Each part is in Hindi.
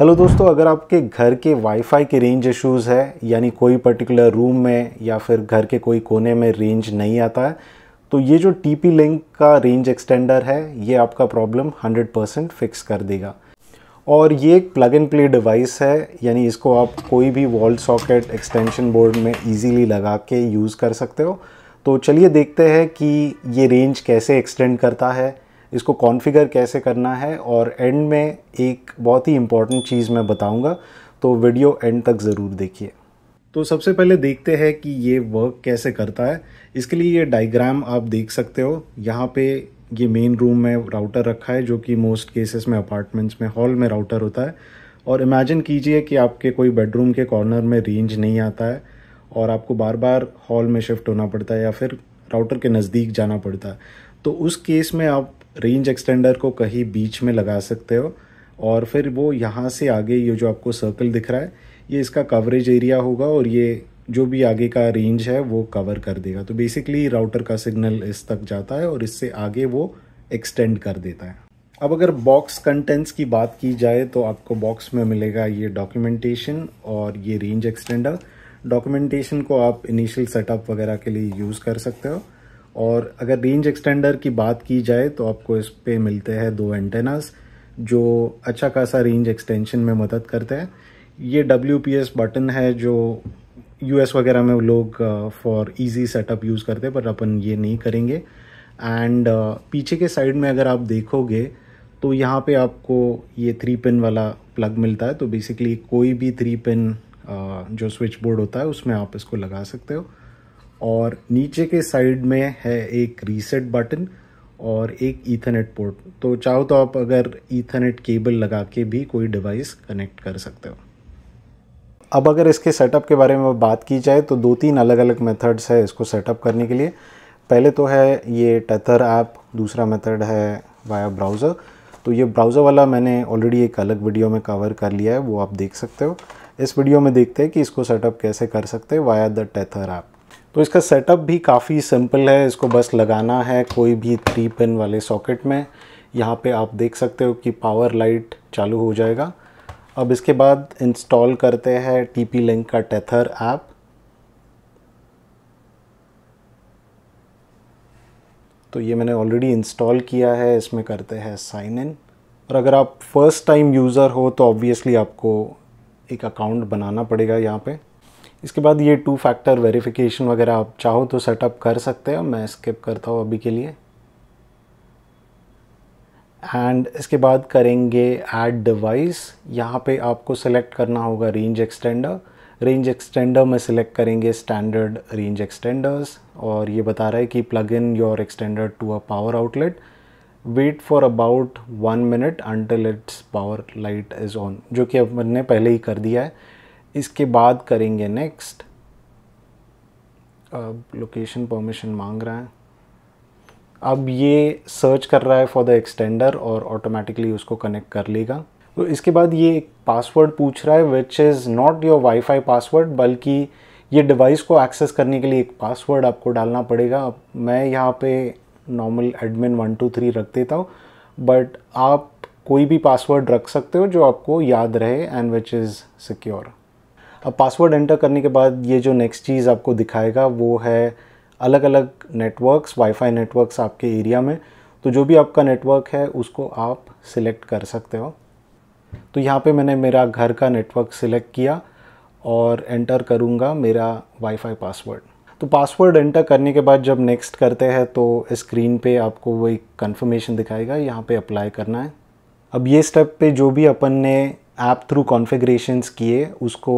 हेलो दोस्तों अगर आपके घर के वाईफाई के रेंज इश्यूज़ है यानी कोई पर्टिकुलर रूम में या फिर घर के कोई कोने में रेंज नहीं आता है तो ये जो टी पी लिंक का रेंज एक्सटेंडर है ये आपका प्रॉब्लम 100 परसेंट फिक्स कर देगा और ये एक प्लग एंड प्ले डिवाइस है यानी इसको आप कोई भी वॉल सॉकेट एक्सटेंशन बोर्ड में ईजीली लगा के यूज़ कर सकते हो तो चलिए देखते हैं कि ये रेंज कैसे एक्सटेंड करता है इसको कॉन्फ़िगर कैसे करना है और एंड में एक बहुत ही इम्पॉर्टेंट चीज़ मैं बताऊँगा तो वीडियो एंड तक ज़रूर देखिए तो सबसे पहले देखते हैं कि ये वर्क कैसे करता है इसके लिए ये डायग्राम आप देख सकते हो यहाँ पे ये मेन रूम में राउटर रखा है जो कि मोस्ट केसेस में अपार्टमेंट्स में हॉल में राउटर होता है और इमेजिन कीजिए कि आपके कोई बेडरूम के कॉर्नर में रेंज नहीं आता है और आपको बार बार हॉल में शिफ्ट होना पड़ता है या फिर राउटर के नज़दीक जाना पड़ता है तो उस केस में आप रेंज एक्सटेंडर को कहीं बीच में लगा सकते हो और फिर वो यहाँ से आगे ये जो आपको सर्कल दिख रहा है ये इसका कवरेज एरिया होगा और ये जो भी आगे का रेंज है वो कवर कर देगा तो बेसिकली राउटर का सिग्नल इस तक जाता है और इससे आगे वो एक्सटेंड कर देता है अब अगर बॉक्स कंटेंट्स की बात की जाए तो आपको बॉक्स में मिलेगा ये डॉक्यूमेंटेशन और ये रेंज एक्सटेंडर डॉक्यूमेंटेशन को आप इनिशियल सेटअप वगैरह के लिए यूज़ कर सकते हो और अगर रेंज एक्सटेंडर की बात की जाए तो आपको इस पर मिलते हैं दो एंटेनास जो अच्छा खासा रेंज एक्सटेंशन में मदद करते हैं ये डब्ल्यू बटन है जो यूएस वगैरह में लोग फॉर इजी सेटअप यूज़ करते हैं पर अपन ये नहीं करेंगे एंड uh, पीछे के साइड में अगर आप देखोगे तो यहाँ पे आपको ये थ्री पिन वाला प्लग मिलता है तो बेसिकली कोई भी थ्री पिन uh, जो स्विच बोर्ड होता है उसमें आप इसको लगा सकते हो और नीचे के साइड में है एक रीसेट बटन और एक ईथरनेट पोर्ट तो चाहो तो आप अगर ईथरनेट केबल लगा के भी कोई डिवाइस कनेक्ट कर सकते हो अब अगर इसके सेटअप के बारे में बात की जाए तो दो तीन अलग अलग मेथड्स है इसको सेटअप करने के लिए पहले तो है ये टेथर ऐप दूसरा मेथड है वाया ब्राउज़र तो ये ब्राउज़र वाला मैंने ऑलरेडी एक अलग वीडियो में कवर कर लिया है वो आप देख सकते हो इस वीडियो में देखते हैं कि इसको सेटअप कैसे कर सकते हैं वाया द टेथर ऐप तो इसका सेटअप भी काफ़ी सिंपल है इसको बस लगाना है कोई भी थ्री पिन वाले सॉकेट में यहाँ पे आप देख सकते हो कि पावर लाइट चालू हो जाएगा अब इसके बाद इंस्टॉल करते हैं टीपी लिंक का टेथर ऐप तो ये मैंने ऑलरेडी इंस्टॉल किया है इसमें करते हैं साइन इन और अगर आप फर्स्ट टाइम यूज़र हो तो ऑब्वियसली आपको एक अकाउंट बनाना पड़ेगा यहाँ पर इसके बाद ये टू फैक्टर वेरिफिकेशन वगैरह आप चाहो तो सेटअप कर सकते हो मैं स्किप करता हूँ अभी के लिए एंड इसके बाद करेंगे ऐड डिवाइस यहाँ पे आपको सेलेक्ट करना होगा रेंज एक्सटेंडर रेंज एक्सटेंडर में सिलेक्ट करेंगे स्टैंडर्ड रेंज एक्सटेंडर्स और ये बता रहा है कि plug in your extender to a power outlet wait for about one minute until its power light is on जो कि अब मैंने पहले ही कर दिया है इसके बाद करेंगे नेक्स्ट अब लोकेशन परमिशन मांग रहा है अब ये सर्च कर रहा है फॉर द एक्सटेंडर और ऑटोमेटिकली उसको कनेक्ट कर लेगा तो इसके बाद ये एक पासवर्ड पूछ रहा है which is not your wifi password बल्कि ये डिवाइस को एक्सेस करने के लिए एक पासवर्ड आपको डालना पड़ेगा मैं यहाँ पे normal admin one two three रख देता हूँ बट आप कोई भी पासवर्ड रख सकते हो जो आपको याद रहे एंड विच इज़ सिक्योर अब पासवर्ड एंटर करने के बाद ये जो नेक्स्ट चीज़ आपको दिखाएगा वो है अलग अलग नेटवर्क्स वाईफाई नेटवर्क्स आपके एरिया में तो जो भी आपका नेटवर्क है उसको आप सिलेक्ट कर सकते हो तो यहाँ पे मैंने मेरा घर का नेटवर्क सिलेक्ट किया और एंटर करूँगा मेरा वाईफाई पासवर्ड तो पासवर्ड एंटर करने के बाद जब नेक्स्ट करते हैं तो स्क्रीन पे आपको वो एक कन्फर्मेशन दिखाएगा यहाँ पे अप्लाई करना है अब ये स्टेप पे जो भी अपन ने ऐप थ्रू कॉन्फ़िगरेशंस किए उसको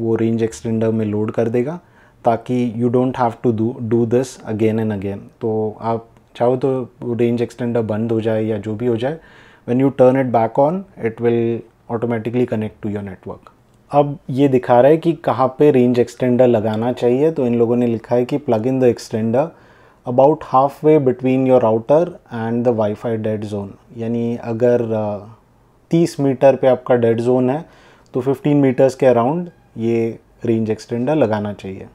वो रेंज एक्सटेंडर में लोड कर देगा ताकि you don't have to do do this again and again तो आप चाहो तो रेंज एक्सटेंडर बंद हो जाए या जो भी हो जाए when you turn it back on it will automatically connect to your network अब ये दिखा रहा है कि कहाँ पे रेंज एक्सटेंडर लगाना चाहिए तो इन लोगों ने लिखा है कि plug in the extender about half way between your router and the wifi dead zone यानी अगर uh, 30 मीटर पे आपका डेड जोन है तो 15 मीटर्स के अराउंड ये रेंज एक्सटेंडर लगाना चाहिए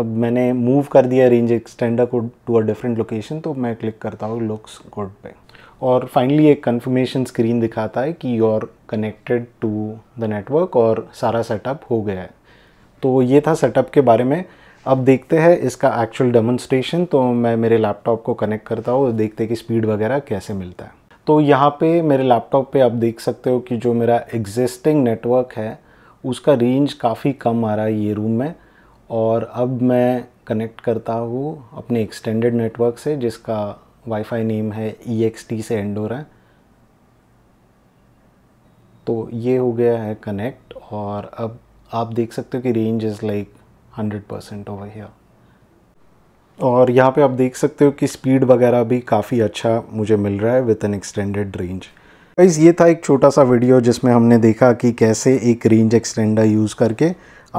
अब मैंने मूव कर दिया रेंज एक्सटेंडर को टू अ डिफरेंट लोकेशन तो मैं क्लिक करता हूँ लुक्स गुड पे और फाइनली एक कंफर्मेशन स्क्रीन दिखाता है कि you are connected to the network और सारा सेटअप हो गया है तो ये था सेटअप के बारे में अब देखते हैं इसका एक्चुअल डेमोन्स्ट्रेशन तो मैं मेरे लैपटॉप को कनेक्ट करता हूँ देखते हैं कि स्पीड वगैरह कैसे मिलता है तो यहाँ पे मेरे लैपटॉप पे आप देख सकते हो कि जो मेरा एग्जिस्टिंग नेटवर्क है उसका रेंज काफ़ी कम आ रहा है ये रूम में और अब मैं कनेक्ट करता हूँ अपने एक्सटेंडेड नेटवर्क से जिसका वाईफाई नेम है ई e से एंड हो रहा है तो ये हो गया है कनेक्ट और अब आप देख सकते हो कि range is like hundred percent over here और यहाँ पे आप देख सकते हो कि स्पीड वगैरह भी काफ़ी अच्छा मुझे मिल रहा है with an extended range guys ये था एक छोटा सा वीडियो जिसमें हमने देखा कि कैसे एक रेंज एक्सटेंडर यूज़ करके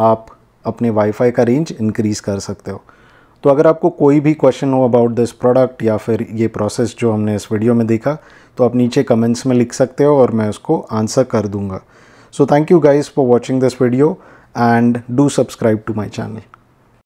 आप अपने वाईफाई का रेंज इंक्रीज़ कर सकते हो तो अगर आपको कोई भी क्वेश्चन हो अबाउट दिस प्रोडक्ट या फिर ये प्रोसेस जो हमने इस वीडियो में देखा तो आप नीचे कमेंट्स में लिख सकते हो और मैं उसको आंसर कर दूंगा so thank you guys for watching this video and do subscribe to my channel